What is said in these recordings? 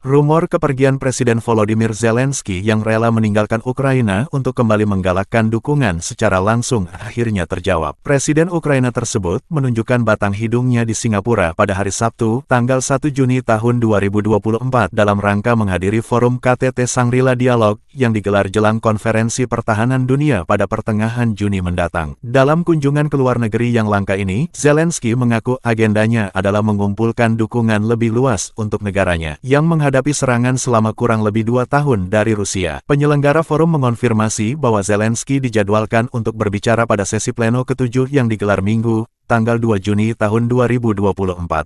Rumor kepergian Presiden Volodymyr Zelensky yang rela meninggalkan Ukraina untuk kembali menggalakkan dukungan secara langsung akhirnya terjawab. Presiden Ukraina tersebut menunjukkan batang hidungnya di Singapura pada hari Sabtu, tanggal 1 Juni tahun 2024 dalam rangka menghadiri forum KTT Sangrila Dialog yang digelar jelang konferensi pertahanan dunia pada pertengahan Juni mendatang. Dalam kunjungan ke luar negeri yang langka ini, Zelensky mengaku agendanya adalah mengumpulkan dukungan lebih luas untuk negaranya, yang menghadapi serangan selama kurang lebih dua tahun dari Rusia. Penyelenggara forum mengonfirmasi bahwa Zelensky dijadwalkan untuk berbicara pada sesi pleno ketujuh yang digelar minggu, tanggal 2 Juni tahun 2024.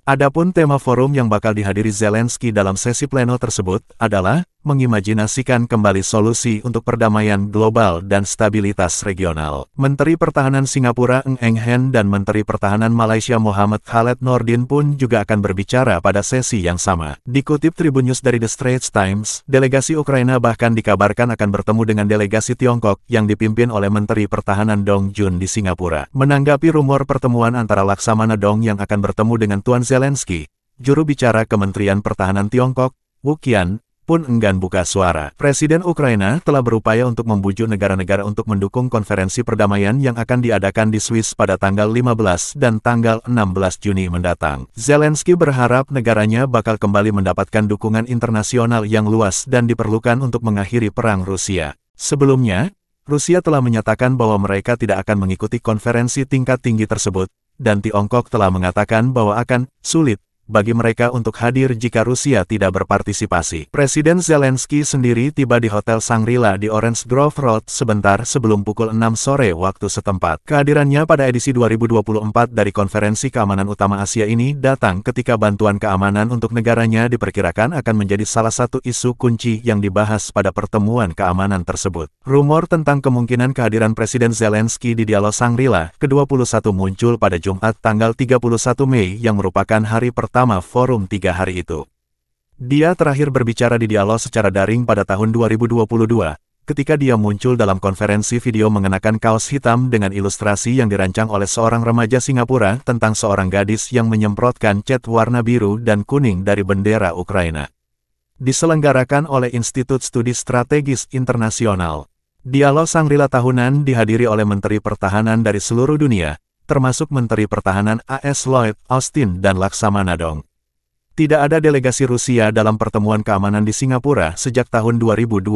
Adapun tema forum yang bakal dihadiri Zelensky dalam sesi pleno tersebut adalah mengimajinasikan kembali solusi untuk perdamaian global dan stabilitas regional. Menteri Pertahanan Singapura Eng Eng Hen dan Menteri Pertahanan Malaysia Muhammad Khaled Nordin pun juga akan berbicara pada sesi yang sama. Dikutip Tribun News dari The Straits Times, delegasi Ukraina bahkan dikabarkan akan bertemu dengan delegasi Tiongkok yang dipimpin oleh Menteri Pertahanan Dong Jun di Singapura. Menanggapi rumor pertemuan antara Laksamana Dong yang akan bertemu dengan Tuan Zelensky, juru bicara Kementerian Pertahanan Tiongkok, Wu Qian, pun enggan buka suara. Presiden Ukraina telah berupaya untuk membujuk negara-negara untuk mendukung konferensi perdamaian yang akan diadakan di Swiss pada tanggal 15 dan tanggal 16 Juni mendatang. Zelensky berharap negaranya bakal kembali mendapatkan dukungan internasional yang luas dan diperlukan untuk mengakhiri perang Rusia. Sebelumnya, Rusia telah menyatakan bahwa mereka tidak akan mengikuti konferensi tingkat tinggi tersebut, dan Tiongkok telah mengatakan bahwa akan sulit bagi mereka untuk hadir jika Rusia tidak berpartisipasi. Presiden Zelensky sendiri tiba di Hotel Sangrila di Orange Grove Road sebentar sebelum pukul 6 sore waktu setempat. Kehadirannya pada edisi 2024 dari Konferensi Keamanan Utama Asia ini datang ketika bantuan keamanan untuk negaranya diperkirakan akan menjadi salah satu isu kunci yang dibahas pada pertemuan keamanan tersebut. Rumor tentang kemungkinan kehadiran Presiden Zelensky di dialog Sangrila ke-21 muncul pada Jumat tanggal 31 Mei yang merupakan hari pertama pertama forum tiga hari itu. Dia terakhir berbicara di dialog secara daring pada tahun 2022, ketika dia muncul dalam konferensi video mengenakan kaos hitam dengan ilustrasi yang dirancang oleh seorang remaja Singapura tentang seorang gadis yang menyemprotkan cat warna biru dan kuning dari bendera Ukraina. Diselenggarakan oleh Institut Studi Strategis Internasional. Dialog Sangrila tahunan dihadiri oleh Menteri Pertahanan dari seluruh dunia, termasuk Menteri Pertahanan AS Lloyd Austin dan Laksamana Dong. Tidak ada delegasi Rusia dalam pertemuan keamanan di Singapura sejak tahun 2022.